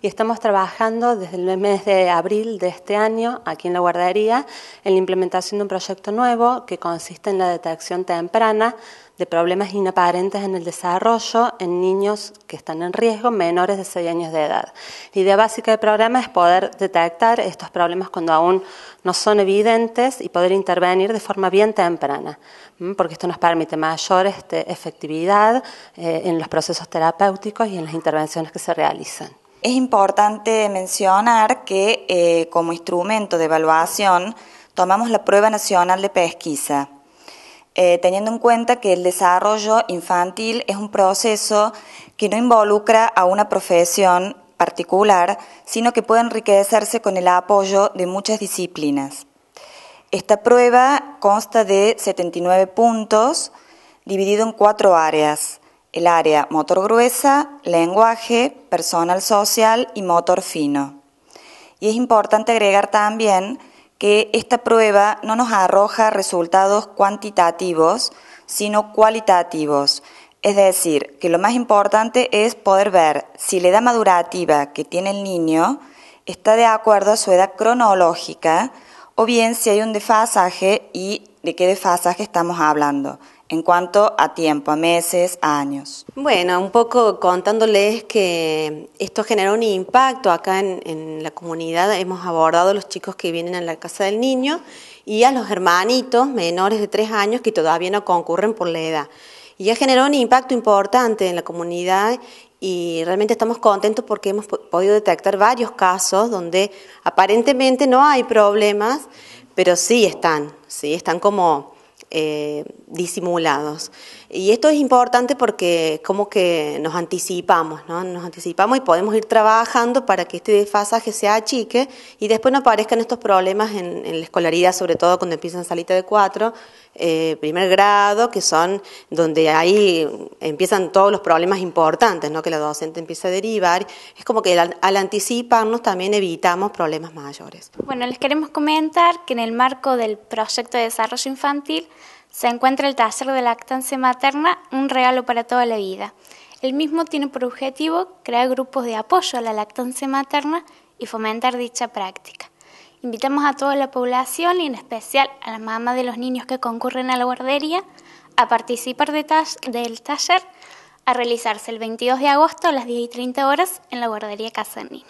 y estamos trabajando desde el mes de abril de este año aquí en la guardería en la implementación de un proyecto nuevo que consiste en la detección temprana de problemas inaparentes en el desarrollo en niños que están en riesgo menores de 6 años de edad. La idea básica del programa es poder detectar estos problemas cuando aún no son evidentes y poder intervenir de forma bien temprana, porque esto nos permite mayor este, efectividad eh, en los procesos terapéuticos y en las intervenciones que se realizan. Es importante mencionar que eh, como instrumento de evaluación tomamos la prueba nacional de pesquisa, eh, teniendo en cuenta que el desarrollo infantil es un proceso que no involucra a una profesión particular, sino que puede enriquecerse con el apoyo de muchas disciplinas. Esta prueba consta de 79 puntos dividido en cuatro áreas el área motor gruesa, lenguaje, personal social y motor fino. Y es importante agregar también que esta prueba no nos arroja resultados cuantitativos, sino cualitativos. Es decir, que lo más importante es poder ver si la edad madurativa que tiene el niño está de acuerdo a su edad cronológica o bien si hay un desfasaje y de qué desfasaje estamos hablando en cuanto a tiempo, a meses, a años? Bueno, un poco contándoles que esto generó un impacto acá en, la comunidad. Hemos abordado a los chicos que vienen a la casa del niño y a los hermanitos menores de tres años que todavía no concurren por la edad. Y ha generado un impacto importante en la comunidad y realmente estamos contentos porque hemos podido detectar varios casos donde aparentemente no hay problemas, pero sí están, sí están como eh, disimulados. Y esto es importante porque como que nos anticipamos, ¿no? Nos anticipamos y podemos ir trabajando para que este desfasaje se achique y después no aparezcan estos problemas en, la escolaridad, sobre todo cuando empiezan salita de cuatro, eh, primer grado, que son donde ahí empiezan todos los problemas importantes, ¿no? Que la docente empieza a derivar. Es como que al anticiparnos también evitamos problemas mayores. Bueno, les queremos comentar que en el marco del proyecto de desarrollo infantil, se encuentra el taller de lactancia materna, un regalo para toda la vida. El mismo tiene por objetivo crear grupos de apoyo a la lactancia materna y fomentar dicha práctica. Invitamos a toda la población y en especial a las mamás de los niños que concurren a la guardería a participar del taller a realizarse el 22 de agosto a las 10 y 30 horas en la guardería Casa del Niño.